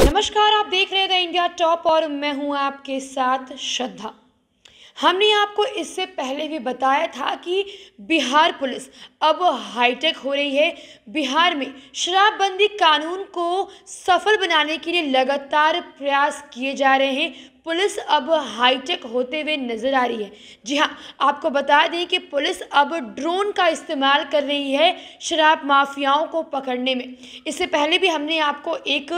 नमस्कार आप देख रहे थे इंडिया टॉप और मैं हूं आपके साथ श्रद्धा हमने आपको इससे पहले भी बताया था कि बिहार पुलिस अब हाईटेक हो रही है बिहार में शराबबंदी कानून को सफल बनाने के लिए लगातार प्रयास किए जा रहे हैं पुलिस अब हाईटेक होते हुए नज़र आ रही है जी हाँ आपको बता दें कि पुलिस अब ड्रोन का इस्तेमाल कर रही है शराब माफियाओं को पकड़ने में इससे पहले भी हमने आपको एक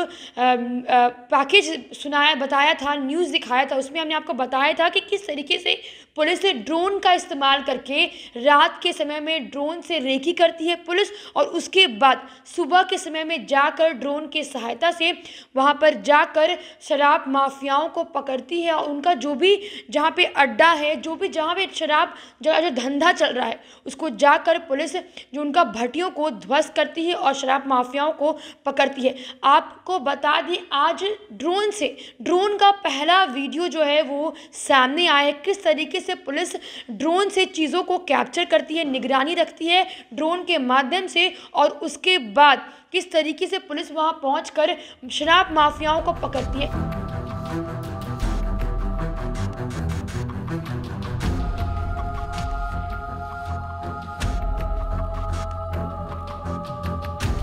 पैकेज सुनाया बताया था न्यूज़ दिखाया था उसमें हमने आपको बताया था कि किस तरीके से पुलिस ने ड्रोन का इस्तेमाल करके रात के समय में ड्रोन से रेकी करती है पुलिस और उसके बाद सुबह के समय में जाकर ड्रोन की सहायता से वहाँ पर जाकर शराब माफियाओं को पकड़ करती है और उनका जो भी जहाँ पे अड्डा है जो भी जहाँ पे शराब जगह जो धंधा चल रहा है उसको जाकर पुलिस जो उनका भट्टियों को ध्वस्त करती है और शराब माफियाओं को पकड़ती है आपको बता दें आज ड्रोन से ड्रोन का पहला वीडियो जो है वो सामने आया है किस तरीके से पुलिस ड्रोन से चीज़ों को कैप्चर करती है निगरानी रखती है ड्रोन के माध्यम से और उसके बाद किस तरीके से पुलिस वहां पहुंचकर शराब माफियाओं को पकड़ती है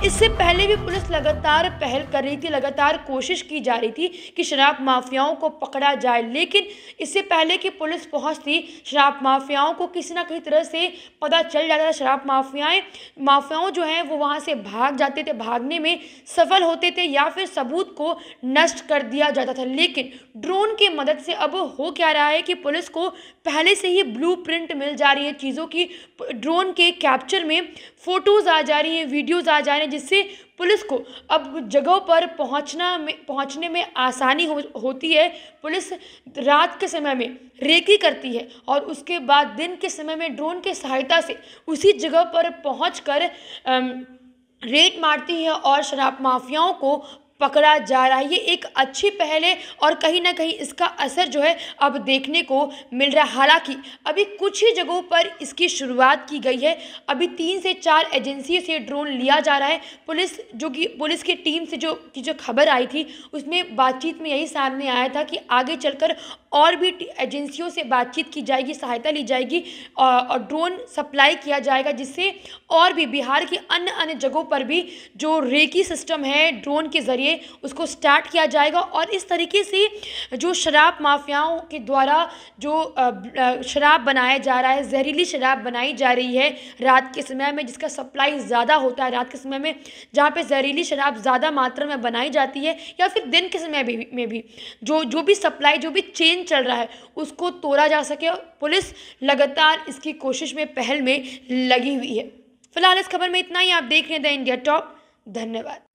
इससे पहले भी पुलिस लगातार पहल कर रही थी लगातार कोशिश की जा रही थी कि शराब माफियाओं को पकड़ा जाए लेकिन इससे पहले कि पुलिस पहुंचती शराब माफियाओं को किसी ना किसी तरह से पता चल जाता था शराब माफियाएं माफियाओं जो हैं वो वहां से भाग जाते थे भागने में सफल होते थे या फिर सबूत को नष्ट कर दिया जाता था लेकिन ड्रोन की मदद से अब हो क्या रहा है कि पुलिस को पहले से ही ब्लू मिल जा रही है चीज़ों की ड्रोन के कैप्चर में फ़ोटोज़ आ जा रही हैं वीडियोज़ आ जा रही हैं जिससे पुलिस को अब जगहों पर पहुंचना में पहुंचने में आसानी हो, होती है पुलिस रात के समय में रेकी करती है और उसके बाद दिन के समय में ड्रोन की सहायता से उसी जगह पर पहुंचकर रेट मारती है और शराब माफियाओं को पकड़ा जा रहा है ये एक अच्छी पहल है और कहीं ना कहीं इसका असर जो है अब देखने को मिल रहा है हालांकि अभी कुछ ही जगहों पर इसकी शुरुआत की गई है अभी तीन से चार एजेंसी से ड्रोन लिया जा रहा है पुलिस जो कि पुलिस की टीम से जो की जो खबर आई थी उसमें बातचीत में यही सामने आया था कि आगे चलकर और भी एजेंसियों से बातचीत की जाएगी सहायता ली जाएगी और, और ड्रोन सप्लाई किया जाएगा जिससे और भी बिहार की अन्य अन्य जगहों पर भी जो रेकी सिस्टम है ड्रोन के ज़रिए लिए उसको स्टार्ट किया जाएगा और इस तरीके से जो शराब माफियाओं के द्वारा जो शराब बनाया जा रहा है जहरीली शराब बनाई जा रही है रात के समय में जिसका सप्लाई ज़्यादा होता है रात के समय में जहाँ पर जहरीली शराब ज़्यादा मात्रा में बनाई जाती है या फिर दिन के समय भी में भी जो जो भी सप्लाई जो भी चेन चल रहा है उसको तोड़ा जा सके पुलिस लगातार इसकी कोशिश में पहल में लगी हुई है फिलहाल इस खबर में इतना ही आप देख रहे हैं द इंडिया टॉप धन्यवाद